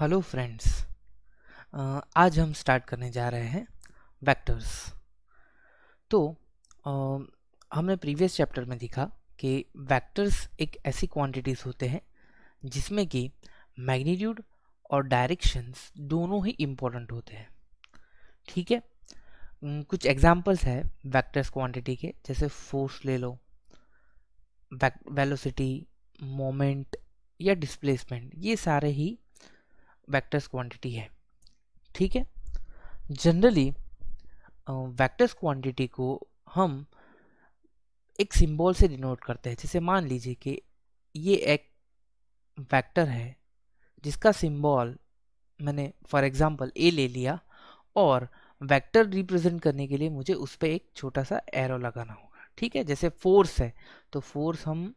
hello friends आज हम start करने जा रहे हैं वेक्टर्स तो आ, हमने प्रीवियस चैप्टर में देखा कि वेक्टर्स एक ऐसी क्वांटिटीज़ होते हैं जिसमें कि मैग्नीट्यूड और डायरेक्शंस दोनों ही इम्पोर्टेंट होते हैं ठीक है कुछ एग्जांपल्स है वेक्टर्स क्वांटिटी के जैसे फोर्स ले लो वेलोसिटी मोमेंट या डिस्प्लेसमेंट ये सारे ही वैक्टर्स क्वान्टिटी है ठीक है जनरली वैक्टर्स क्वान्टिटी को हम एक सिंबल से डिनोट करते हैं जैसे मान लीजिए कि ये एक वेक्टर है जिसका सिंबल मैंने फॉर एग्जांपल ए ले लिया और वेक्टर रिप्रेजेंट करने के लिए मुझे उस पर एक छोटा सा एरो लगाना होगा ठीक है जैसे फोर्स है तो फोर्स हम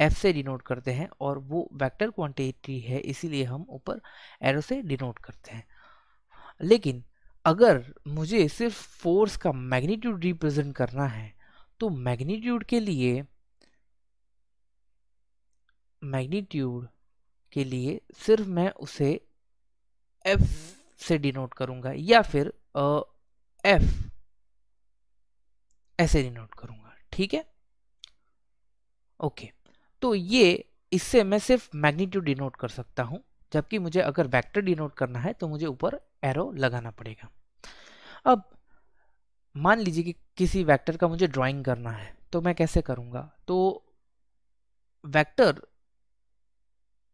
एफ से डिनोट करते हैं और वो वेक्टर क्वांटिटी है इसीलिए हम ऊपर एरो से डिनोट करते हैं लेकिन अगर मुझे सिर्फ फोर्स का मैग्नीट्यूड रिप्रेजेंट करना है तो मैग्नीट्यूड के लिए मैग्नीट्यूड के लिए सिर्फ मैं उसे एफ से डिनोट करूंगा या फिर एफ ऐसे डिनोट करूंगा ठीक है ओके तो ये इससे मैं सिर्फ मैग्नीट्यूड डिनोट कर सकता हूँ जबकि मुझे अगर वेक्टर डिनोट करना है तो मुझे ऊपर एरो लगाना पड़ेगा अब मान लीजिए कि किसी वेक्टर का मुझे ड्राइंग करना है तो मैं कैसे करूँगा तो वेक्टर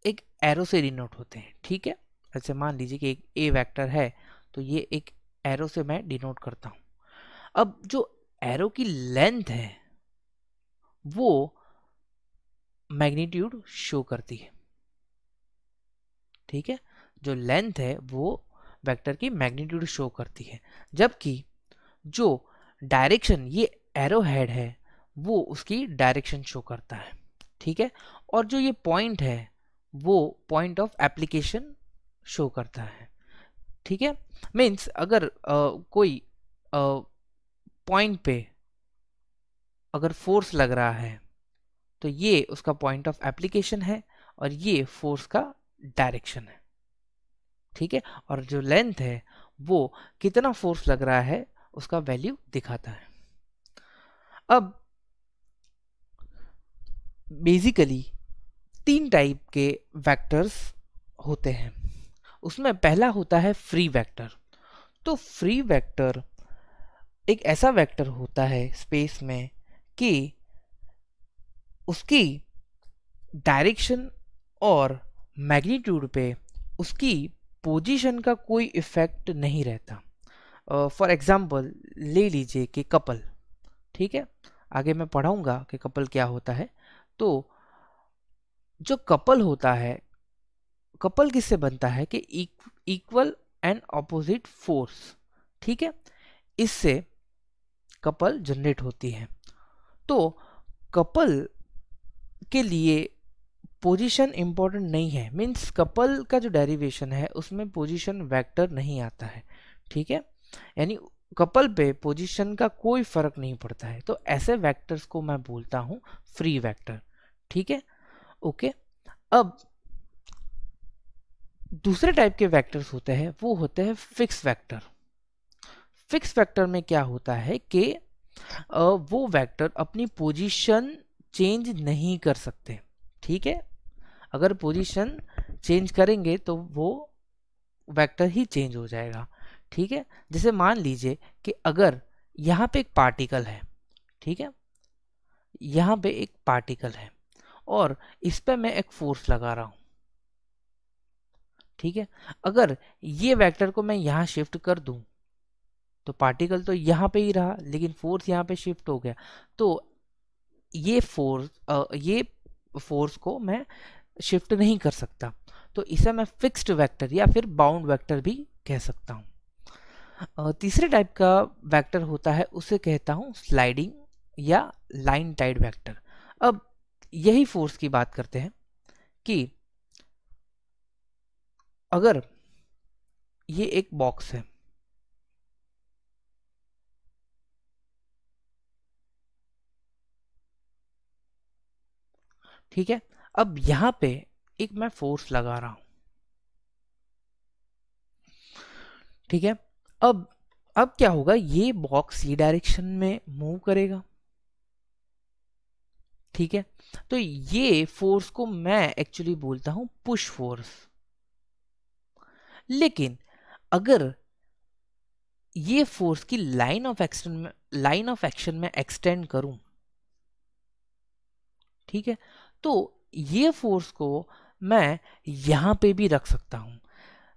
एक एरो से डिनोट होते हैं ठीक है ऐसे मान लीजिए कि एक ए वैक्टर है तो ये एक एरो से मैं डिनोट करता हूँ अब जो एरो की लेंथ है वो मैग्नीट्यूड शो करती है ठीक है जो लेंथ है वो वेक्टर की मैग्नीट्यूड शो करती है जबकि जो डायरेक्शन ये एरो हेड है वो उसकी डायरेक्शन शो करता है ठीक है और जो ये पॉइंट है वो पॉइंट ऑफ एप्लीकेशन शो करता है ठीक है मीन्स अगर आ, कोई पॉइंट पे अगर फोर्स लग रहा है तो ये उसका पॉइंट ऑफ एप्लीकेशन है और ये फोर्स का डायरेक्शन है ठीक है और जो लेंथ है वो कितना फोर्स लग रहा है उसका वैल्यू दिखाता है अब बेसिकली तीन टाइप के वेक्टर्स होते हैं उसमें पहला होता है फ्री वेक्टर तो फ्री वेक्टर एक ऐसा वेक्टर होता है स्पेस में कि उसकी डायरेक्शन और मैग्नीट्यूड पे उसकी पोजीशन का कोई इफ़ेक्ट नहीं रहता फॉर uh, एग्ज़ाम्पल ले लीजिए कि कपल ठीक है आगे मैं पढ़ाऊंगा कि कपल क्या होता है तो जो कपल होता है कपल किससे बनता है कि इक्वल एंड ऑपोजिट फोर्स ठीक है इससे कपल जनरेट होती है तो कपल के लिए पोजीशन इम्पोर्टेंट नहीं है मीन्स कपल का जो डेरिवेशन है उसमें पोजीशन वेक्टर नहीं आता है ठीक है यानी कपल पे पोजीशन का कोई फर्क नहीं पड़ता है तो ऐसे वेक्टर्स को मैं बोलता हूँ फ्री वेक्टर ठीक है ओके अब दूसरे टाइप के वेक्टर्स होते हैं वो होते हैं फिक्स वेक्टर फिक्स वेक्टर में क्या होता है कि वो वेक्टर अपनी पोजीशन चेंज नहीं कर सकते ठीक है अगर पोजीशन चेंज करेंगे तो वो वेक्टर ही चेंज हो जाएगा ठीक है जैसे मान लीजिए कि अगर यहाँ पे एक पार्टिकल है ठीक है यहाँ पे एक पार्टिकल है और इस पर मैं एक फोर्स लगा रहा हूँ ठीक है अगर ये वेक्टर को मैं यहाँ शिफ्ट कर दूँ तो पार्टिकल तो यहाँ पे ही रहा लेकिन फोर्स यहाँ पे शिफ्ट हो गया तो ये फोर्स ये फोर्स को मैं शिफ्ट नहीं कर सकता तो इसे मैं फिक्स्ड वेक्टर या फिर बाउंड वेक्टर भी कह सकता हूँ तीसरे टाइप का वेक्टर होता है उसे कहता हूँ स्लाइडिंग या लाइन टाइड वेक्टर अब यही फोर्स की बात करते हैं कि अगर ये एक बॉक्स है ठीक है अब यहां पे एक मैं फोर्स लगा रहा हूं ठीक है अब अब क्या होगा ये बॉक्स ये डायरेक्शन में मूव करेगा ठीक है तो ये फोर्स को मैं एक्चुअली बोलता हूं पुश फोर्स लेकिन अगर ये फोर्स की लाइन ऑफ एक्शन में लाइन ऑफ एक्शन में एक्सटेंड करूं ठीक है तो ये फोर्स को मैं यहाँ पे भी रख सकता हूँ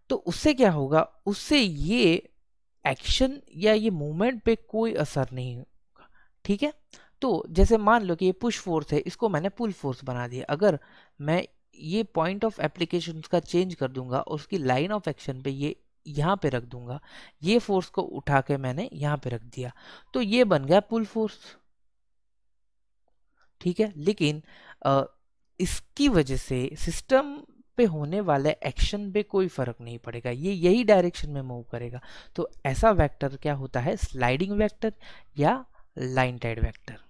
तो उससे क्या होगा उससे ये एक्शन या ये मूवमेंट पे कोई असर नहीं होगा ठीक है तो जैसे मान लो कि ये पुश फोर्स है इसको मैंने पुल फोर्स बना दिया अगर मैं ये पॉइंट ऑफ एप्लीकेशन का चेंज कर दूंगा और उसकी लाइन ऑफ एक्शन पे ये यहाँ पे रख दूंगा ये फोर्स को उठा के मैंने यहाँ पे रख दिया तो ये बन गया पुल फोर्स ठीक है लेकिन आ, इसकी वजह से सिस्टम पे होने वाले एक्शन पे कोई फर्क नहीं पड़ेगा ये यही डायरेक्शन में मूव करेगा तो ऐसा वेक्टर क्या होता है स्लाइडिंग वेक्टर या लाइन टाइड वेक्टर